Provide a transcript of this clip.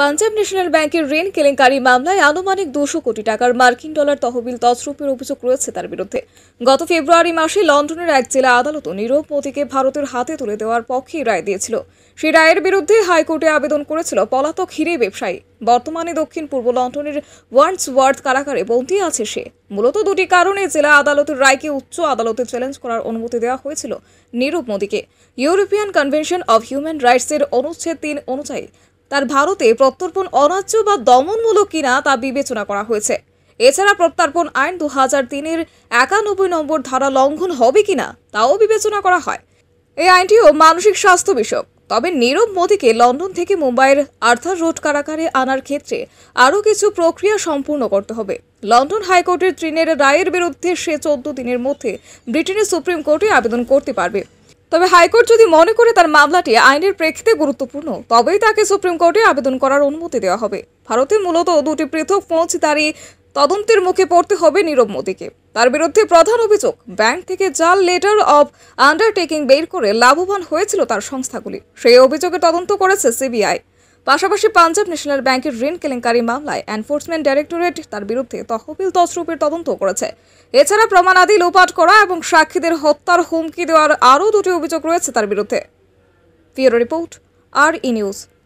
Punjab national ব্যাংকের ঋণ কেলেঙ্কারি মামলায় আনুমানিক দুশো কোটি টাকার মার্কিন ডলার তহবিল তছরূপের অভিযোগ রয়েছে তার বিরুদ্ধে গত ফেব্রুয়ারি মাসে লন্ডনের এক জেলা আদালত নীরব মোদীকে ভারতের হাতে তুলে দেওয়ার পক্ষেই রায় দিয়েছিল সেই রায়ের বিরুদ্ধে হাইকোর্টে আবেদন করেছিল পলাতক হিরে ব্যবসায়ী বর্তমানে দক্ষিণ পূর্ব লন্ডনের ওয়ার্ডস ওয়ার্ড কারাগারে বন্দী আছে সে মূলত দুটি কারণে জেলা আদালতের রায়কে উচ্চ আদালতে চ্যালেঞ্জ করার অনুমতি দেওয়া হয়েছিল নীরব মোদীকে ইউরোপিয়ান কনভেনশন অব হিউম্যান রাইটসের অনুচ্ছেদ তিন অনুযায়ী তার ভারতে প্রত্যর্পণ অনার্য বা দমনমূলক কিনা তা বিবেচনা করা হয়েছে এছাড়া প্রত্যর্পণ আইন দু হাজার তিনের একানব্বই নম্বর ধারা লঙ্ঘন হবে কিনা তাও বিবেচনা করা হয় এই আইনটিও মানসিক স্বাস্থ্য বিষয়ক তবে নীরব মোদীকে লন্ডন থেকে মুম্বাইয়ের আর্থার রোড কারাগারে আনার ক্ষেত্রে আরও কিছু প্রক্রিয়া সম্পূর্ণ করতে হবে লন্ডন হাইকোর্টের ত্রিনের রায়ের বিরুদ্ধে সে চোদ্দ দিনের মধ্যে ব্রিটেনের সুপ্রিম কোর্টে আবেদন করতে পারবে তবে হাইকোর্ট যদি মনে করে তার মামলাটি আইনের প্রেক্ষিতে গুরুত্বপূর্ণ তবেই তাকে সুপ্রিম কোর্টে আবেদন করার অনুমতি দেওয়া হবে ভারতে মূলত দুটি পৃথক তারই তদন্তের মুখে পড়তে হবে নীরব মোদীকে তার বিরুদ্ধে প্রধান অভিযোগ ব্যাংক থেকে জাল লেটার অব আন্ডারটেকিং বের করে লাভবান হয়েছিল তার সংস্থাগুলি সেই অভিযোগে তদন্ত করেছে সিবিআই পাশাপাশি পাঞ্জাব ন্যাশনাল ব্যাংকের ঋণ কেলেঙ্কারি মামলায় এনফোর্সমেন্ট ডাইরেক্টরেট তার বিরুদ্ধে তহবিল তসরূপের তদন্ত করেছে এছাড়া প্রমাণাদি লোপাট করা এবং সাক্ষীদের হত্যার হুমকি দেওয়ার আরও দুটি অভিযোগ রয়েছে তার বিরুদ্ধে রিপোর্ট আর ই নিউজ